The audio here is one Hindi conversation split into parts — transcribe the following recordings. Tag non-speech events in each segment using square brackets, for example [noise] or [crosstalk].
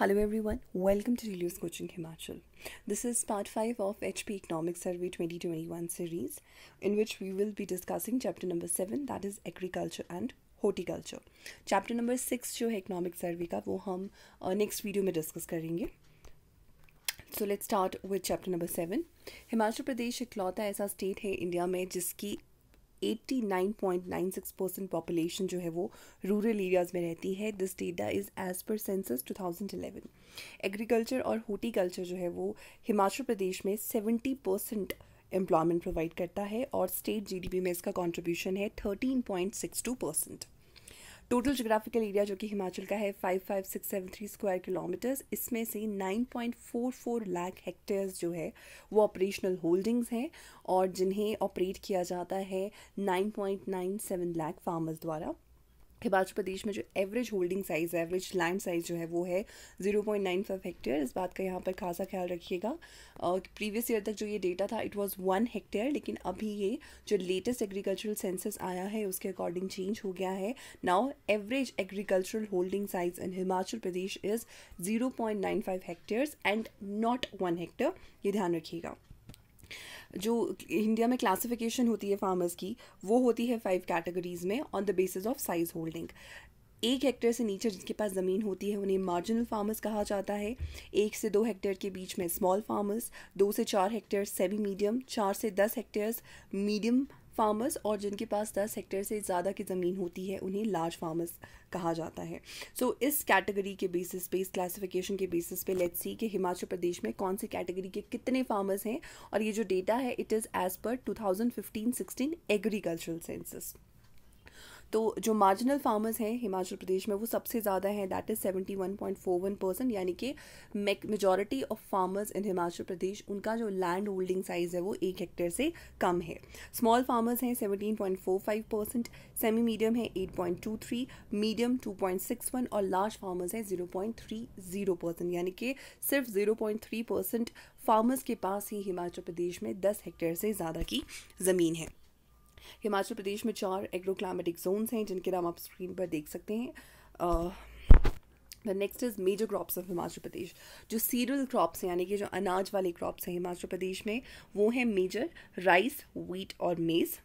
hello everyone welcome to रिल्यूज coaching Himachal this is part five of H P economic survey twenty twenty one series in which we will be discussing chapter number seven that is agriculture and horticulture chapter number six जो है इकनॉमिक सर्वे का वो हम नेक्स्ट uh, वीडियो में डिस्कस करेंगे so let start with chapter number seven Himachal Pradesh इकलौता ऐसा स्टेट है इंडिया में जिसकी 89.96 परसेंट पॉपुलेशन जो है वो रूरल एरियाज़ में रहती है this data is as per census 2011 agriculture और हॉर्टिकल्चर जो है वो हिमाचल प्रदेश में 70 परसेंट एम्प्लॉयमेंट प्रोवाइड करता है और स्टेट जीडीपी में इसका कंट्रीब्यूशन है 13.62 परसेंट टोटल जोग्राफिकल एरिया जो कि हिमाचल का है 55673 स्क्वायर किलोमीटर्स इसमें से 9.44 लाख हेक्टेयर्स जो है वो ऑपरेशनल होल्डिंग्स हैं और जिन्हें ऑपरेट किया जाता है 9.97 लाख फार्मर्स द्वारा हिमाचल प्रदेश में जो एवरेज होल्डिंग साइज़ है एवरेज लैंड साइज़ जो है वो है zero point nine five hectare इस बात का यहाँ पर खासा ख्याल रखिएगा प्रीवियस ईयर तक जो ये डेटा था इट वाज वन हेक्टेयर लेकिन अभी ये जो लेटेस्ट एग्रीकल्चरल सेंसस आया है उसके अकॉर्डिंग चेंज हो गया है now average agricultural holding size in Himachal Pradesh is zero point nine five hectare and not one hectare ये ध्यान रखिएगा जो इंडिया में क्लासिफिकेशन होती है फार्मर्स की वो होती है फाइव कैटेगरीज में on the basis of size holding एक हेक्टेयर से नीचे जिनके पास ज़मीन होती है उन्हें मार्जिनल फार्मर्स कहा जाता है एक से दो हेक्टेयर के बीच में स्मॉल फार्मर्स दो से चार हेक्टेयर सेमी मीडियम चार से दस हेक्टेयर्स मीडियम फार्मर्स और जिनके पास दस हेक्टेयर से ज़्यादा की ज़मीन होती है उन्हें लार्ज फार्मर्स कहा जाता है सो so, इस कैटेगरी के बेसिस पे इस क्लासिफिकेशन के बेसिस पे लेट्स सी कि हिमाचल प्रदेश में कौन सी कैटेगरी के कितने फार्मर्स हैं और ये जो डेटा है इट इज़ एज़ पर 2015-16 एग्रीकल्चरल सेंसस तो जो मार्जिनल फार्मर्स हैं हिमाचल प्रदेश में वो सबसे ज़्यादा हैं that is seventy one point four one percent यानी कि majority of farmers in Himachal Pradesh उनका जो लैंड होल्डिंग साइज़ है वो एक हेक्टेयर से कम है स्मॉल फार्मर्स हैं seventeen point four five percent semi medium है eight point two three medium two point six one और लार्ज फार्मर्स हैं zero point three zero percent यानी कि सिर्फ zero point three percent farmers के पास ही हिमाचल प्रदेश में दस हेक्टेयर से ज़्यादा की ज़मीन है हिमाचल प्रदेश में चार एग्रोक्लाइमेटिक जोन्स हैं जिनके नाम आप स्क्रीन पर देख सकते हैं the next is major crops of Himachal Pradesh जो सीरियल क्रॉप्स हैं यानी कि जो अनाज वाले क्रॉप्स हैं हिमाचल प्रदेश में वो हैं मेजर राइस व्हीट और मेज़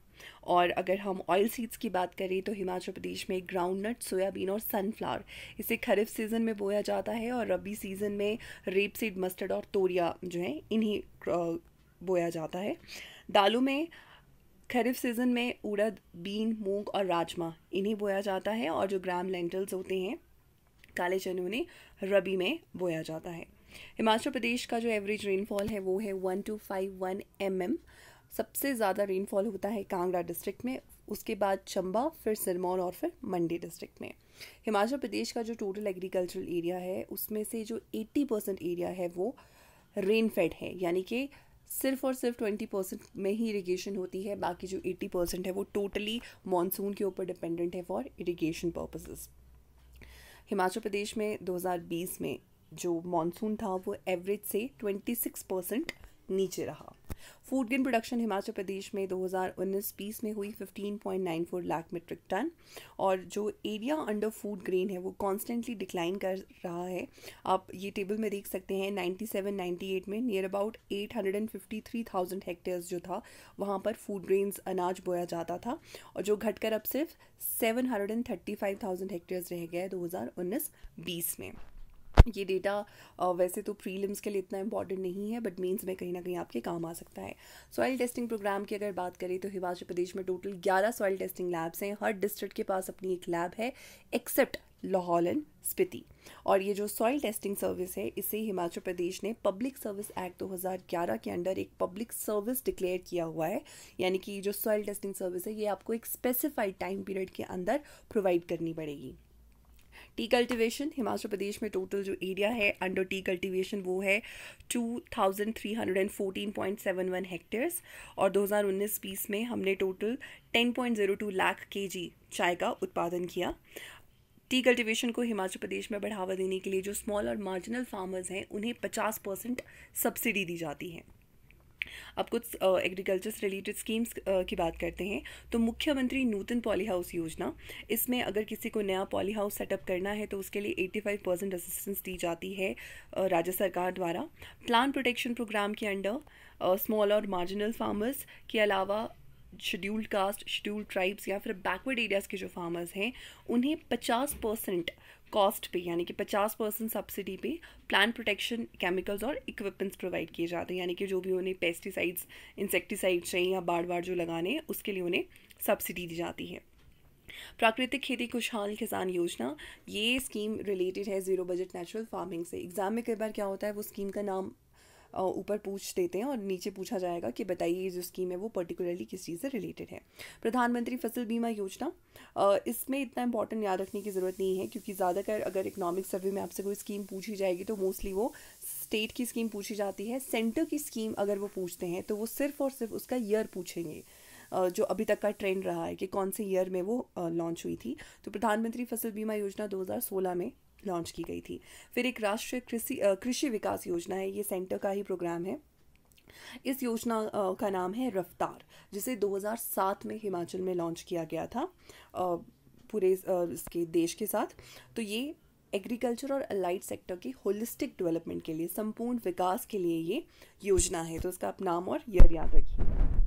और अगर हम ऑयल सीड्स की बात करें तो हिमाचल प्रदेश में ग्राउंडनट सोयाबीन और सनफ्लावर इसे खरीफ सीज़न में बोया जाता है और रबी सीज़न में रेप सीड मस्टर्ड और तोरिया जो है इन्हीं बोया जाता है दालों में खरीफ सीज़न में उड़द बीन मूंग और राजमा इन्हें बोया जाता है और जो ग्राम लेंटल्स होते हैं काले चने उन्हें रबी में बोया जाता है हिमाचल प्रदेश का जो एवरेज रेनफॉल है वो है one two five one M M सबसे ज़्यादा रेनफॉल होता है कांगड़ा डिस्ट्रिक्ट में उसके बाद चंबा फिर सिरमौर और फिर मंडी डिस्ट्रिक्ट में हिमाचल प्रदेश का जो टोटल एग्रीकल्चरल एरिया है उसमें से जो 80 परसेंट एरिया है वो रेनफेड है यानी कि सिर्फ और सिर्फ ट्वेंटी परसेंट में ही इरिगेशन होती है बाकी जो एट्टी परसेंट है वो टोटली मानसून के ऊपर डिपेंडेंट है for irrigation purposes Himachal Pradesh में 2020 में जो मानसून था वो एवरेज से 26 परसेंट नीचे रहा food grain production Himachal Pradesh में 2019-20 में हुई 15.94 लाख मीट्रिक टन और जो एरिया अंडर फूड ग्रेन है वो कॉन्स्टेंटली डिक्लाइन कर रहा है आप ये टेबल में देख सकते हैं 97-98 में नियर अबाउट 853,000 हेक्टेयर्स जो था वहाँ पर फूड ग्रेन्स अनाज बोया जाता था और जो घटकर अब सिर्फ सेवन हेक्टेयर्स रह गया है 2019 में ये डेटा वैसे तो प्रीलिम्स के लिए इतना इंपॉर्टेंट नहीं है बट मेंस में कहीं ना कहीं आपके काम आ सकता है सॉइल टेस्टिंग प्रोग्राम की अगर बात करें तो हिमाचल प्रदेश में टोटल ग्यारह सॉइल टेस्टिंग लैब्स हैं हर डिस्ट्रिक्ट के पास अपनी एक लैब है एक्सेप्ट लाहौल एंड स्पिति और ये जो सॉइल टेस्टिंग सर्विस है इसे हिमाचल प्रदेश ने पब्लिक सर्विस एक्ट 2011 के अंडर एक पब्लिक सर्विस डिक्लेयर किया हुआ है यानी कि जो सॉइल टेस्टिंग सर्विस है ये आपको एक स्पेसिफाइड टाइम पीरियड के अंदर प्रोवाइड करनी पड़ेगी टी कल्टिवेशन हिमाचल प्रदेश में टोटल जो एरिया है अंडर टी कल्टिवेशन वो है two thousand three hundred and point seven one hectares और दो हज़ार उन्नीस बीस में हमने total ten point zero two lakh के जी चाय का उत्पादन किया टी कल्टिवेशन को हिमाचल प्रदेश में बढ़ावा देने के लिए जो स्मॉल और मार्जिनल फार्मर्स हैं उन्हें पचास परसेंट सब्सिडी दी जाती है अब कुछ एग्रीकल्चर से रिलेटेड स्कीम्स की बात करते हैं तो मुख्यमंत्री नूतन पॉली हाउस योजना इसमें अगर किसी को नया पॉली हाउस सेटअप करना है तो उसके लिए 85 परसेंट असिस्टेंस दी जाती है राज्य सरकार द्वारा प्लान प्रोटेक्शन प्रोग्राम के अंडर स्मॉल और मार्जिनल फार्मर्स के अलावा शेड्यूल्ड कास्ट शेड्यूल्ड ट्राइब्स या फिर बैकवर्ड एरियाज़ के जो फार्मर्स हैं उन्हें 50 परसेंट कॉस्ट पे यानी कि 50 परसेंट सब्सिडी पे प्लांट प्रोटेक्शन केमिकल्स और इक्विपमेंट्स प्रोवाइड किए जाते हैं यानी कि जो भी उन्हें पेस्टिसाइड्स इंसेक्टिसाइड्स चाहिए या बाढ़ बाढ़ जो लगाने हैं उसके लिए उन्हें सब्सिडी दी जाती है प्राकृतिक खेती खुशहाल किसान योजना ये स्कीम रिलेटेड है ज़ीरो बजट नेचुरल फार्मिंग से एग्ज़ाम में कई बार क्या होता है वो स्कीम का नाम ऊपर पूछ देते हैं और नीचे पूछा जाएगा कि बताइए ये जो स्कीम है वो पर्टिकुलरली किस चीज़ से रिलेटेड है प्रधानमंत्री फसल बीमा योजना इसमें इतना इंपॉर्टेंट याद रखने की ज़रूरत नहीं है क्योंकि ज़्यादातर अगर इकोनॉमिक सर्वे में आपसे कोई स्कीम पूछी जाएगी तो मोस्टली वो स्टेट की स्कीम पूछी जाती है सेंटर की स्कीम अगर वो पूछते हैं तो वो सिर्फ और सिर्फ उसका ईयर पूछेंगे जो अभी तक का ट्रेंड रहा है कि कौन से ईयर में वो लॉन्च हुई थी तो प्रधानमंत्री फसल बीमा योजना 2016 में लॉन्च की गई थी फिर एक राष्ट्रीय कृषि कृषि विकास योजना है ये सेंटर का ही प्रोग्राम है इस योजना का नाम है रफ्तार जिसे 2007 में हिमाचल में लॉन्च किया गया था पूरे इसके देश के साथ तो ये एग्रीकल्चर और अलाइड सेक्टर की होलिस्टिक डेवलपमेंट के लिए संपूर्ण विकास के लिए ये योजना है तो इसका आप नाम और ईयर याद रखिए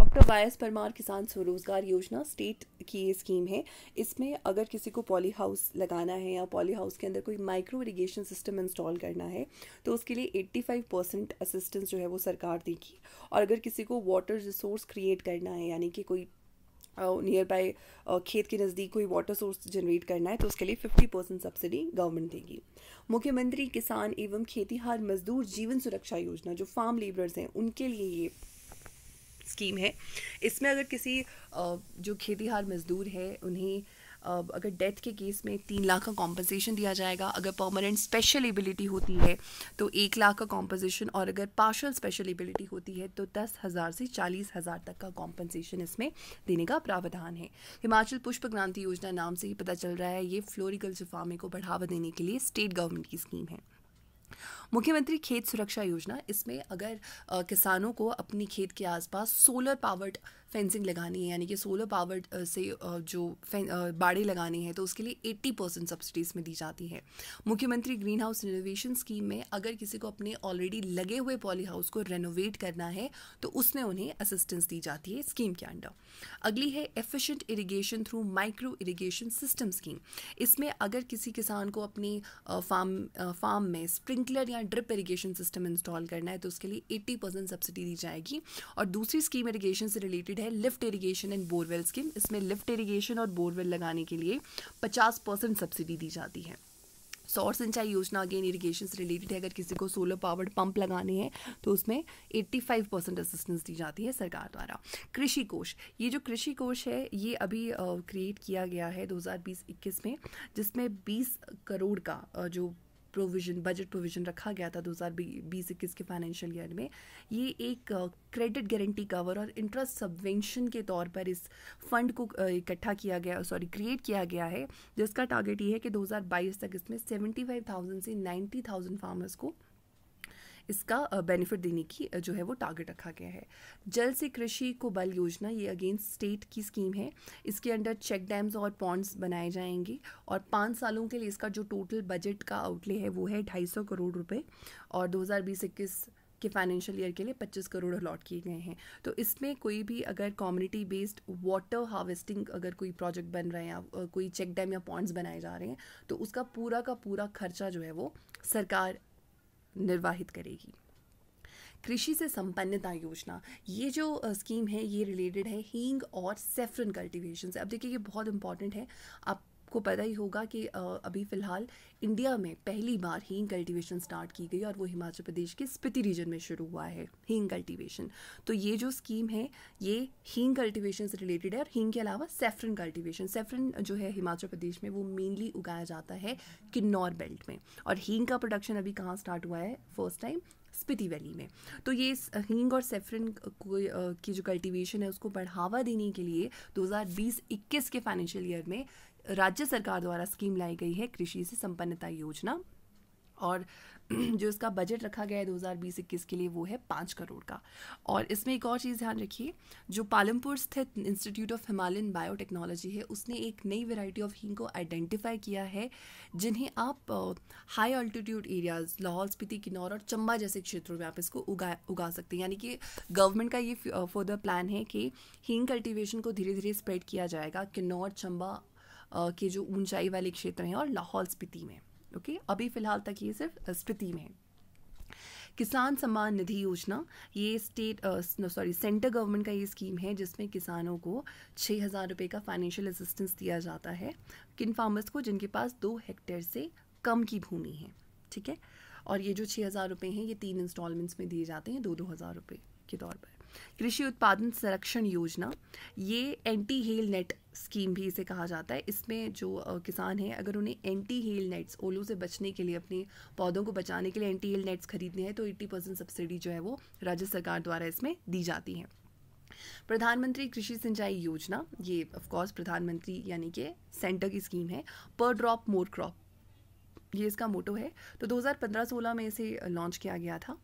डॉक्टर वाई एस परमार किसान स्वरोजगार योजना स्टेट की ये स्कीम है इसमें अगर किसी को पॉली हाउस लगाना है या पॉली हाउस के अंदर कोई माइक्रो इरीगेशन सिस्टम इंस्टॉल करना है तो उसके लिए 85 परसेंट असिस्टेंस जो है वो सरकार देगी और अगर किसी को वाटर रिसोर्स क्रिएट करना है यानी कि कोई नियर बाय खेत के नज़दीक कोई वाटर सोर्स जनरेट करना है तो उसके लिए फिफ्टी परसेंट सब्सिडी गवर्नमेंट देगी मुख्यमंत्री किसान एवं खेतीहार मजदूर जीवन सुरक्षा योजना जो फार्म लेबरर्स हैं उनके लिए ये स्कीम है इसमें अगर किसी जो खेतीहार मजदूर है उन्हें अगर डेथ के केस में तीन लाख का कॉम्पनसेशन दिया जाएगा अगर परमानेंट स्पेशल एबिलिटी होती है तो एक लाख का कॉम्पनसेशन और अगर पार्शल स्पेशल एबिलिटी होती है तो दस हज़ार से चालीस हज़ार तक का कॉम्पनसेशन इसमें देने का प्रावधान है हिमाचल पुष्प क्रांति योजना नाम से ही पता चल रहा है ये फ्लोरिकल्चर फार्मिंग को बढ़ावा देने के लिए स्टेट गवर्नमेंट की स्कीम है मुख्यमंत्री खेत सुरक्षा योजना इसमें अगर आ, किसानों को अपनी खेत के आसपास सोलर पावर्ड फेंसिंग लगानी है यानी कि सोलर पावर्ड से जो बाड़े लगानी है तो उसके लिए 80 परसेंट सब्सिडीज़ में दी जाती है मुख्यमंत्री ग्रीन हाउस रिनोवेशन स्कीम में अगर किसी को अपने ऑलरेडी लगे हुए पॉली हाउस को रेनोवेट करना है तो उसमें उन्हें असिस्टेंस दी जाती है स्कीम के अंडर अगली है efficient irrigation through micro irrigation system scheme इसमें अगर किसी किसान को अपनी फार्म फार्म में स्प्रिंकलर या यहाँ ड्रिप इरीगेशन सिस्टम इंस्टॉल करना है तो उसके लिए एट्टी परसेंट सब्सिडी दी जाएगी और दूसरी स्कीम इरीगेशन से रिलेटेड है lift irrigation and borewell scheme इसमें लिफ्ट इरीगेशन और बोरवेल लगाने के लिए पचास परसेंट सब्सिडी दी जाती है सौर सिंचाई योजना अगेन इरीगेशन से रिलेटेड है अगर किसी को सोलर पावर्ड पंप लगाने हैं तो उसमें 85 परसेंट असिस्टेंस दी जाती है सरकार द्वारा कृषि कोष ये जो कृषि कोष है ये अभी क्रिएट किया गया है 2020-21 में जिसमें 20 करोड़ का जो प्रोविज़न बजट प्रोविज़न रखा गया था दो हज़ार बीस इक्कीस के फाइनेंशियल ईयर में ये एक क्रेडिट गारंटी कवर और इंटरेस्ट सबवेंशन के तौर पर इस फंड को इकट्ठा किया गया सॉरी क्रिएट किया गया है जिसका टारगेट ये है कि 2022 तक इसमें 75,000 से 90,000 फार्मर्स को इसका बेनिफिट देने की जो है वो टारगेट रखा गया है जल से कृषि को बल योजना ये अगेन स्टेट की स्कीम है इसके अंडर चेक डैम्स और पॉन्ड्स बनाए जाएंगे और पाँच सालों के लिए इसका जो टोटल बजट का आउटले है वो है ढाई सौ करोड़ रुपये और दो हज़ार बीस इक्कीस के फाइनेंशियल ईयर के लिए 25 करोड़ अलॉट किए गए हैं तो इसमें कोई भी अगर कम्युनिटी बेस्ड वाटर हार्वेस्टिंग अगर कोई प्रोजेक्ट बन रहे हैं या कोई चेक डैम या पॉन्ड्स बनाए जा रहे हैं तो उसका पूरा का पूरा खर्चा जो है वो सरकार निर्वाहित करेगी कृषि से संपन्नता योजना ये जो स्कीम है ये रिलेटेड है हींग और सेफ्रन कल्टीवेशन से अब देखिए ये बहुत इंपॉर्टेंट है आप आपको पता ही होगा कि अभी फ़िलहाल इंडिया में पहली बार हींग कल्टीवेशन स्टार्ट की गई और वो हिमाचल प्रदेश के स्पिति रीजन में शुरू हुआ है हींग कल्टीवेशन तो ये जो स्कीम है ये हींग कल्टीवेशन से रिलेटेड है और हींग के अलावा सेफ्रन कल्टीवेशन सेफ्रन जो है हिमाचल प्रदेश में वो मेनली उगाया जाता है किन्नौर बेल्ट में और हींग का प्रोडक्शन अभी कहाँ स्टार्ट हुआ है फर्स्ट टाइम स्पिति वैली में तो ये हींग और को की जो कल्टीवेशन है उसको बढ़ावा देने के लिए 2020-21 के फाइनेंशियल ईयर में राज्य सरकार द्वारा स्कीम लाई गई है कृषि से संपन्नता योजना और [clears throat] जो इसका बजट रखा गया है दो हज़ार बीस इक्कीस के लिए वो है पाँच करोड़ का और इसमें एक और चीज़ ध्यान रखिए जो पालमपुर स्थित इंस्टीट्यूट ऑफ हिमालयन बायोटेक्नोलॉजी है उसने एक नई वैरायटी ऑफ हींग को आइडेंटिफाई किया है जिन्हें आप high altitude areas Lahaul Spiti Kinnaur और चंबा जैसे क्षेत्रों में आप इसको उगा उगा सकते हैं यानी कि गवर्नमेंट का ये फर्दर प्लान है कि हींग कल्टिवेशन को धीरे धीरे स्प्रेड किया जाएगा किन्नौर चंबा के जो ऊंचाई वाले क्षेत्र हैं और लाहौल स्पीति में ओके अभी फ़िलहाल तक ये सिर्फ स्पीति में है किसान सम्मान निधि योजना ये स्टेट सॉरी सेंटर गवर्नमेंट का ये स्कीम है जिसमें किसानों को छः हज़ार रुपये का फाइनेंशियल असिस्टेंस दिया जाता है किन फार्मर्स को जिनके पास दो हेक्टेयर से कम की भूमि है ठीक है और ये जो छः हज़ार रुपये हैं ये तीन इंस्टॉलमेंट्स में दिए जाते हैं दो दो हज़ार रुपये के तौर पर कृषि उत्पादन संरक्षण योजना ये एंटी हेल नेट स्कीम भी इसे कहा जाता है इसमें जो किसान हैं अगर उन्हें एंटी हील नेट्स ओलू से बचने के लिए अपने पौधों को बचाने के लिए एंटी हील नेट्स खरीदने हैं तो 80 परसेंट सब्सिडी जो है वो राज्य सरकार द्वारा इसमें दी जाती है प्रधानमंत्री कृषि सिंचाई योजना ये ऑफकोर्स प्रधानमंत्री यानी कि सेंटर की स्कीम है पर ड्रॉप मोर क्रॉप ये इसका मोटो है तो 2015-16 में इसे लॉन्च किया गया था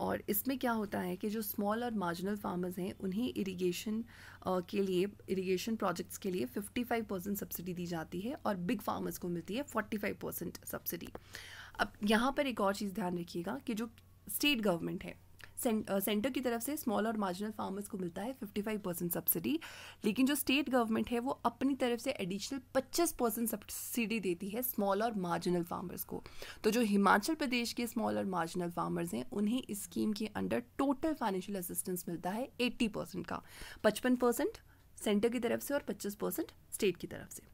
और इसमें क्या होता है कि जो स्मॉल और मार्जिनल फार्मर्स हैं उन्हें इरिगेशन के लिए इरिगेशन प्रोजेक्ट्स के लिए 55 परसेंट सब्सिडी दी जाती है और बिग फार्मर्स को मिलती है 45 परसेंट सब्सिडी अब यहाँ पर एक और चीज़ ध्यान रखिएगा कि जो स्टेट गवर्नमेंट है सेंटर uh, की तरफ से स्मॉल और मार्जिनल फार्मर्स को मिलता है 55 परसेंट सब्सिडी लेकिन जो स्टेट गवर्नमेंट है वो अपनी तरफ से एडिशनल 25 परसेंट सब्सिडी देती है स्मॉल और मार्जिनल फार्मर्स को तो जो हिमाचल प्रदेश के स्मॉल और मार्जिनल फार्मर्स हैं उन्हें इस स्कीम के अंडर टोटल फाइनेंशियल असिस्टेंस मिलता है एट्टी का पचपन सेंटर की तरफ से और पच्चीस स्टेट की तरफ से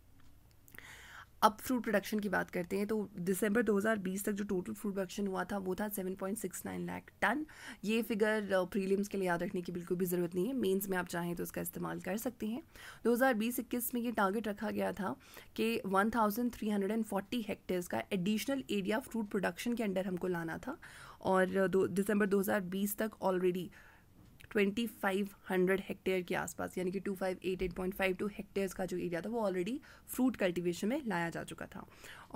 अब फ्रूट प्रोडक्शन की बात करते हैं तो दिसंबर 2020 तक जो टोटल फ्रूट प्रोडक्शन हुआ था वो था 7.69 लाख टन ये फिगर प्रीलिम्स uh, के लिए याद रखने की बिल्कुल भी ज़रूरत नहीं है मेंस में आप चाहें तो उसका इस्तेमाल कर सकते हैं 2020-21 में ये टारगेट रखा गया था कि 1340 हेक्टेयर्स का एडिशनल एरिया फ्रूट प्रोडक्शन के अंडर हमको लाना था और uh, दो दिसंबर 2020 तक already twenty five hundred hectare के आसपास यानी कि two five eight eight point five two hectares का जो एरिया था वो ऑलरेडी फ्रूट कल्टिवेशन में लाया जा चुका था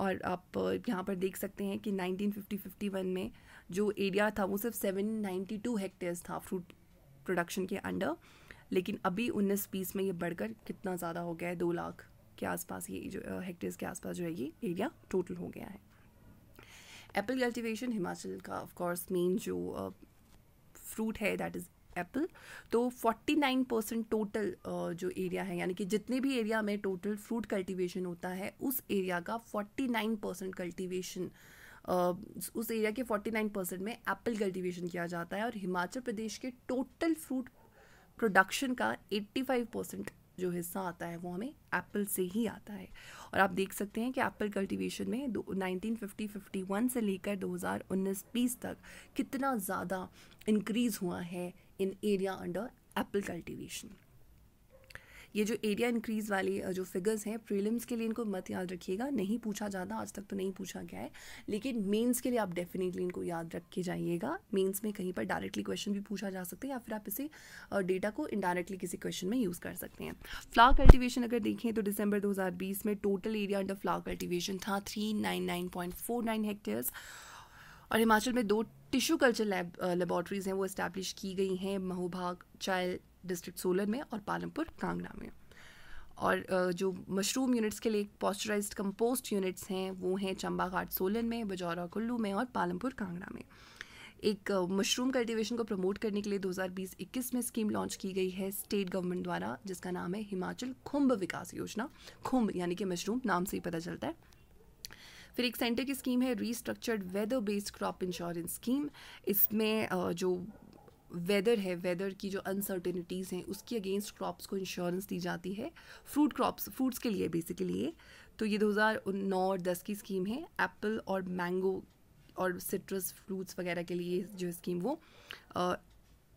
और आप यहाँ पर देख सकते हैं कि नाइनटीन फिफ्टी फिफ्टी वन में जो एरिया था वो सिर्फ सेवन नाइन्टी टू हेक्टेयर्स था फ्रूट प्रोडक्शन के अंडर लेकिन अभी उन्नीस बीस में ये बढ़कर कितना ज़्यादा हो गया है दो लाख के आसपास ये जो हेक्टेयर्स के आसपास जो है ये एरिया टोटल हो गया है एप्पल कल्टिवेशन हिमाचल का ऑफ कोर्स मेन जो फ्रूट है दैट इज़ एप्पल तो 49 परसेंट टोटल जो एरिया है यानी कि जितने भी एरिया में टोटल फ्रूट कल्टीवेशन होता है उस एरिया का 49 परसेंट कल्टीवेशन उस एरिया के 49 परसेंट में एप्पल कल्टीवेशन किया जाता है और हिमाचल प्रदेश के टोटल फ्रूट प्रोडक्शन का 85 परसेंट जो हिस्सा आता है वो हमें एप्पल से ही आता है और आप देख सकते हैं कि एप्पल कल्टीवेशन में दो नाइनटीन फिफ्टी फिफ्टी वन से लेकर 2019-20 तक कितना ज़्यादा इंक्रीज़ हुआ है in area under apple cultivation ये जो एरिया इंक्रीज वाली जो फिगर्स हैं प्रीलिम्स के लिए इनको मत याद रखिएगा नहीं पूछा जाता आज तक तो नहीं पूछा गया है लेकिन मेंस के लिए आप डेफिनेटली इनको याद रख के जाइएगा मेंस में कहीं पर डायरेक्टली क्वेश्चन भी पूछा जा सकता है या फिर आप इसे डेटा को इनडायरेक्टली किसी क्वेश्चन में यूज़ कर सकते हैं फ्लावर कल्टिवेशन अगर देखें तो दिसंबर दो में total area under flower cultivation था थ्री हेक्टेयर्स और हिमाचल में दो टिश्यू कल्चर लैब लेबॉर्ट्रीज़ हैं वो इस्टेब्लिश की गई हैं महूभाग चाइल्ड डिस्ट्रिक्ट सोलन में और पालमपुर कांगड़ा में और जो मशरूम यूनिट्स के लिए पॉस्चराइज कंपोस्ट यूनिट्स हैं वो हैं चंबा घाट सोलन में बजौरा कुल्लू में और पालमपुर कांगड़ा में एक मशरूम कल्टीवेशन को प्रमोट करने के लिए 2020-21 में स्कीम लॉन्च की गई है स्टेट गवर्नमेंट द्वारा जिसका नाम है हिमाचल खुम्ब विकास योजना खुम्ब यानी कि मशरूम नाम से ही पता चलता है फिर एक सेंटर की स्कीम है restructured weather based crop insurance scheme इसमें जो वेदर है वेदर की जो अनसर्टेनिटीज़ हैं उसकी अगेंस्ट क्रॉप्स को इंश्योरेंस दी जाती है फ्रूट क्रॉप्स फ्रूट्स के लिए बेसिकली ये तो ये 2009 और 10 की स्कीम है एप्पल और मैंगो और सिट्रस फ्रूट्स वगैरह के लिए जो स्कीम वो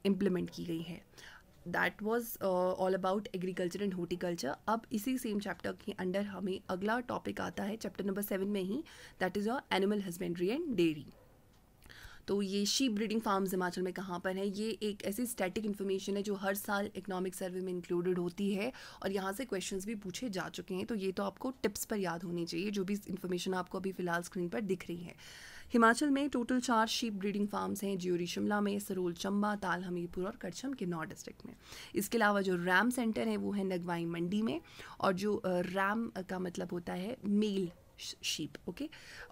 इम्प्लीमेंट की गई है that was all about agriculture and horticulture अब इसी सेम चैप्टर के अंडर हमें अगला टॉपिक आता है चैप्टर नंबर सेवन में ही that is your animal husbandry and dairy तो ये शीप ब्रीडिंग फार्म्स हिमाचल में कहाँ पर है ये एक ऐसी स्टैटिक इन्फॉर्मेशन है जो हर साल इकोनॉमिक सर्वे में इंक्लूडेड होती है और यहाँ से क्वेश्चंस भी पूछे जा चुके हैं तो ये तो आपको टिप्स पर याद होनी चाहिए जो भी इन्फॉर्मेशन आपको अभी फ़िलहाल स्क्रीन पर दिख रही है हिमाचल में टोटल चार शीप ब्रीडिंग फार्म्स हैं ज्योरी शिमला में सरोल चंबा ताल हमीरपुर और करछम नौ डिस्ट्रिक्ट में इसके अलावा जो रैम सेंटर है वो है नगवाई मंडी में और जो रैम का मतलब होता है मेल शीप ओके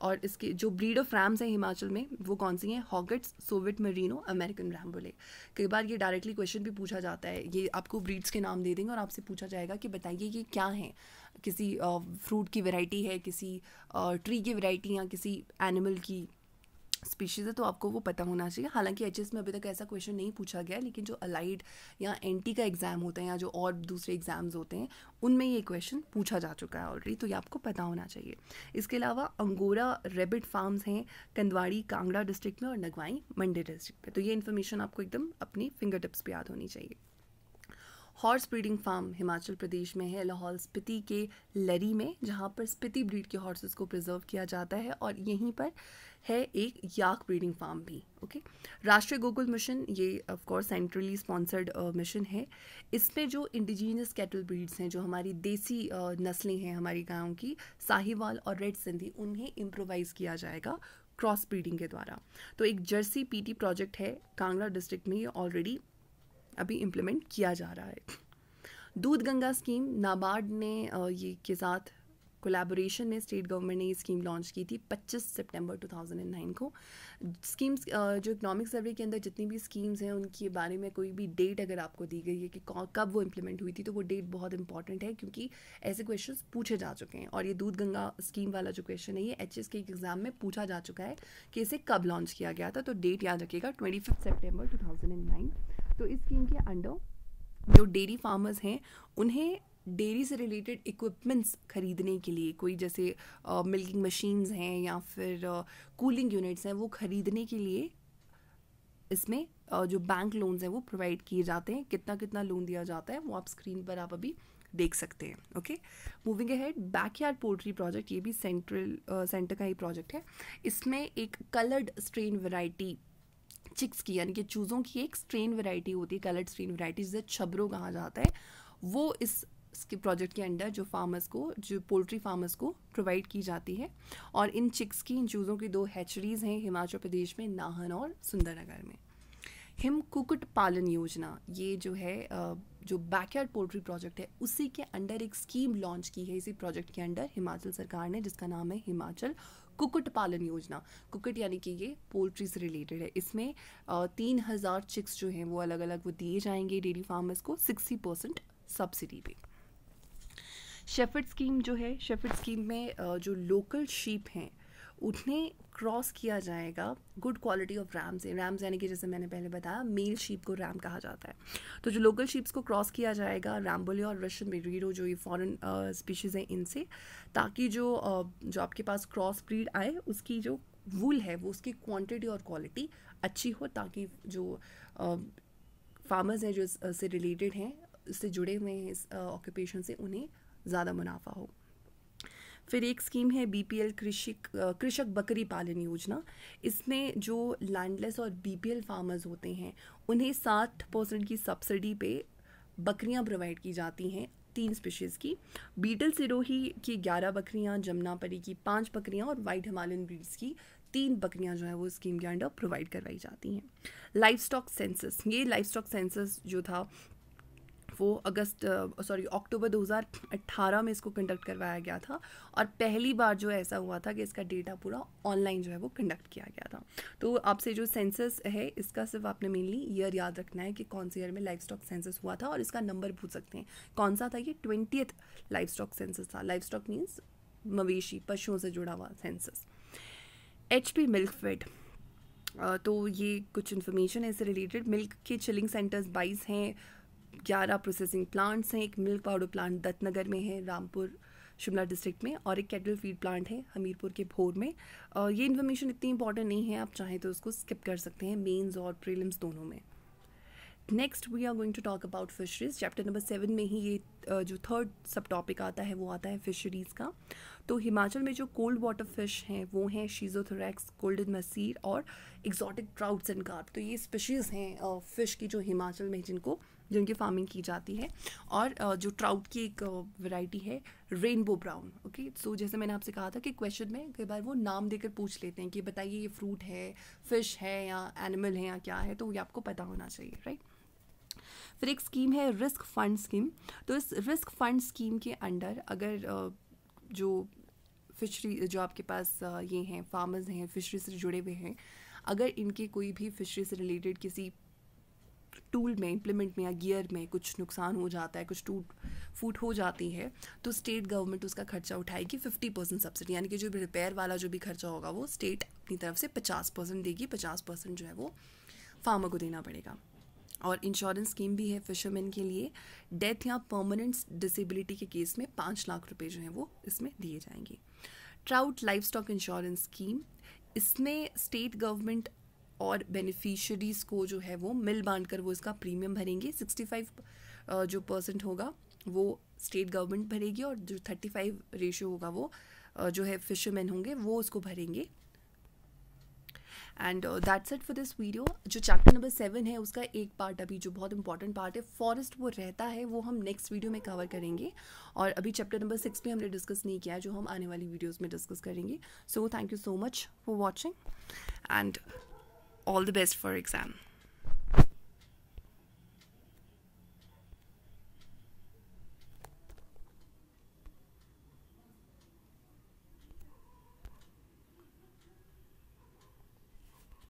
और इसके जो ब्रीड ऑफ रैम्स हैं हिमाचल में वो कौन सी हैं हॉगट्स सोविट मरीनो अमेरिकन रैम्बोले कई बार ये डायरेक्टली क्वेश्चन भी पूछा जाता है ये आपको ब्रीड्स के नाम दे देंगे और आपसे पूछा जाएगा कि बताइए ये क्या हैं किसी फ्रूट की वैरायटी है किसी ट्री की वैरायटी या किसी एनिमल की स्पीशीज़ है तो आपको वो पता होना चाहिए हालांकि एच में अभी तक ऐसा क्वेश्चन नहीं पूछा गया लेकिन जो अलाइड या एन का एग्ज़ाम होता है या जो और दूसरे एग्ज़ाम्स होते हैं उनमें ये क्वेश्चन पूछा जा चुका है ऑलरेडी तो ये आपको पता होना चाहिए इसके अलावा अंगोरा रेबिड फार्म्स हैं कंदवाड़ी कांगड़ा डिस्ट्रिक्ट में और नगवाई मंडी डिस्ट्रिक्ट में तो ये इन्फॉर्मेशन आपको एकदम अपनी फिंगर टिप्स पर याद होनी चाहिए horse breeding farm Himachal Pradesh में है लाहौल स्पिति के लरी में जहाँ पर स्पिति ब्रीड के हॉर्सेस को प्रिजर्व किया जाता है और यहीं पर है एक याक ब्रीडिंग फार्म भी ओके राष्ट्रीय गोकुल मिशन ये of course centrally sponsored mission है इसमें जो इंडिजीनियस कैटल ब्रीड्स हैं जो हमारी देसी uh, नस्लें हैं हमारी गाँव की साहिवाल और रेड सिंधी उन्हें इम्प्रोवाइज़ किया जाएगा क्रॉस ब्रीडिंग के द्वारा तो एक जर्सी पीटी प्रोजेक्ट है कांगड़ा डिस्ट्रिक्ट में ये ऑलरेडी अभी इम्प्लीमेंट किया जा रहा है दूध गंगा स्कीम नाबार्ड ने uh, ये के साथ कोलैबोरेशन में स्टेट गवर्नमेंट ने ये स्कीम लॉन्च की थी 25 सितंबर 2009 को स्कीम्स जो इकोनॉमिक सर्वे के अंदर जितनी भी स्कीम्स हैं उनके बारे में कोई भी डेट अगर आपको दी गई है कि कब वो इम्प्लीमेंट हुई थी तो वो डेट बहुत इंपॉर्टेंट है क्योंकि ऐसे क्वेश्चन पूछे जा चुके हैं और ये दूध गंगा स्कीम वाला जो क्वेश्चन है ये एच के एग्ज़ाम में पूछा जा चुका है कि इसे कब लॉन्च किया गया था तो डेट याद रखिएगा ट्वेंटी फिफ्थ सेप्टेम्बर तो इस स्कीम के अंडर जो डेयरी फार्मर्स हैं उन्हें डेयरी से रिलेटेड इक्विपमेंट्स ख़रीदने के लिए कोई जैसे मिल्किंग मशीन्स हैं या फिर कूलिंग यूनिट्स हैं वो ख़रीदने के लिए इसमें uh, जो बैंक लोन्स हैं वो प्रोवाइड किए जाते हैं कितना कितना लोन दिया जाता है वो आप स्क्रीन पर आप अभी देख सकते हैं okay moving ahead backyard poultry project ये भी सेंट्रल सेंटर uh, का ही प्रोजेक्ट है इसमें एक कलर्ड स्ट्रेन वैरायटी चिक्स की यानी कि चूज़ों की एक स्ट्रेन वैरायटी होती है कलर्ड स्ट्रेन वैरायटी जिसे छबरों कहा जाता है वो इस इसके प्रोजेक्ट के अंडर जो फार्मर्स को जो पोल्ट्री फार्मर्स को प्रोवाइड की जाती है और इन चिक्स की इन चूज़ों की दो हैचरीज़ हैं हिमाचल प्रदेश में नाहन और सुंदरनगर में हिम कुकुट पालन योजना ये जो है जो बैकयार्ड पोल्ट्री प्रोजेक्ट है उसी के अंडर एक स्कीम लॉन्च की है इसी प्रोजेक्ट के अंडर हिमाचल सरकार ने जिसका नाम है हिमाचल कुकुट पालन योजना कुकुट यानी कि ये पोल्ट्री से रिलेटेड है इसमें तीन हज़ार चिक्स जो हैं वो अलग अलग वो दिए जाएंगे डेयरी फार्मर्स को सिक्सटी परसेंट सब्सिडी पे शेफर्ड स्कीम जो है शेफर्ड स्कीम में जो लोकल शीप हैं उन्हें क्रॉस किया जाएगा good quality of rams rams यानी कि जैसे मैंने पहले बताया मेल शीप को रैम कहा जाता है तो जो लोकल शीप्स को क्रॉस किया जाएगा रैम्बोले और रशियन मेरीडो जो ये फॉरेन स्पीशीज़ हैं इनसे ताकि जो जो आपके पास क्रॉस ब्रीड आए उसकी जो वूल है वो उसकी क्वांटिटी और क्वालिटी अच्छी हो ताकि जो फार्मर्स हैं जो इससे रिलेटेड हैं इससे जुड़े हुए हैं इस ऑक्यूपेशन से उन्हें ज़्यादा मुनाफा हो फिर एक स्कीम है बी पी एल कृषिक कृषक बकरी पालन योजना इसमें जो लैंडलेस और बी पी एल फार्मर्स होते हैं उन्हें साठ परसेंट की सब्सिडी पे बकरियां प्रोवाइड की जाती हैं तीन स्पीशीज़ की बीटल सिरोही की ग्यारह बकरियां परी की पांच बकरियां और वाइट हिमालयन ब्रीड्स की तीन बकरियां जो है वो स्कीम के अंडर प्रोवाइड करवाई जाती हैं लाइफ स्टॉक सेंसस ये लाइफ स्टॉक सेंसस जो था वो अगस्त सॉरी अक्टूबर 2018 में इसको कंडक्ट करवाया गया था और पहली बार जो ऐसा हुआ था कि इसका डेटा पूरा ऑनलाइन जो है वो कंडक्ट किया गया था तो आपसे जो सेंसस है इसका सिर्फ आपने मेनली ईयर याद रखना है कि कौन से ईयर में लाइफ स्टॉक सेंसस हुआ था और इसका नंबर पूछ सकते हैं कौन सा था ये ट्वेंटियथ लाइफ स्टॉक सेंसस था लाइफ स्टॉक मीन्स मवेशी पशुओं से जुड़ा हुआ census H P milk fed तो ये कुछ इन्फॉर्मेशन है इससे रिलेटेड मिल्क के चिलिंग सेंटर्स बाईस हैं ग्यारह प्रोसेसिंग प्लांट्स हैं एक मिल्क पाउडर प्लांट दत्तनगर में है रामपुर शिमला डिस्ट्रिक्ट में और एक कैटल फीड प्लांट है हमीरपुर के भोर में और ये इन्फॉर्मेशन इतनी इंपॉर्टेंट नहीं है आप चाहें तो उसको स्किप कर सकते हैं मेन्स और प्रीलिम्स दोनों में next we are going to talk about fisheries chapter number seven में ही ये जो थर्ड सब टॉपिक आता है वो आता है फिशरीज़ का तो हिमाचल में जो कोल्ड वाटर फिश हैं वो हैं शीजोथोरैक्स गोल्डन मसीर और एग्जॉटिक ट्राउट्स एंड कार्प तो ये स्पेशीज़ हैं फिश की जो हिमाचल में जिनको जिनकी फार्मिंग की जाती है और जो ट्राउट की एक वैरायटी है रेनबो ब्राउन ओके सो जैसे मैंने आपसे कहा था कि क्वेश्चन में कई बार वो नाम देकर पूछ लेते हैं कि बताइए ये फ्रूट है फिश है या एनिमल है या क्या है तो ये आपको पता होना चाहिए राइट फिर एक स्कीम है रिस्क फंड स्कीम तो इस रिस्क फंड स्कीम के अंडर अगर जो फिशरी जो आपके पास ये हैं फार्मर्स हैं फिशरी से जुड़े हुए हैं अगर इनके कोई भी फिशरी से रिलेटेड किसी टूल में इम्प्लीमेंट में या गियर में कुछ नुकसान हो जाता है कुछ टूट फूट हो जाती है तो स्टेट गवर्नमेंट उसका खर्चा उठाएगी फिफ्टी परसेंट सब्सिडी यानी कि जो भी रिपेयर वाला जो भी खर्चा होगा वो स्टेट अपनी तरफ से पचास परसेंट देगी पचास परसेंट जो है वो फार्मर को देना पड़ेगा और इंश्योरेंस स्कीम भी है फिशरमैन के लिए डेथ या परमानेंट डिसेबिलिटी के केस में पाँच लाख रुपये जो है वो इसमें दिए जाएंगे trout life stock insurance scheme इसमें स्टेट गवर्नमेंट और बेनिफिशरीज़ को जो है वो मिल बांट कर वो इसका प्रीमियम भरेंगे सिक्सटी फाइव जो परसेंट होगा वो स्टेट गवर्नमेंट भरेगी और जो थर्टी फाइव रेशियो होगा वो जो है फिशरमैन होंगे वो उसको भरेंगे and that's it for this video जो चैप्टर नंबर सेवन है उसका एक पार्ट अभी जो बहुत इंपॉर्टेंट पार्ट है फॉरेस्ट वो रहता है वो हम नेक्स्ट वीडियो में कवर करेंगे और अभी चैप्टर नंबर सिक्स भी हमने डिस्कस नहीं किया जो हम आने वाली वीडियोज़ में डिस्कस करेंगे so thank you so much for watching and all the best for exam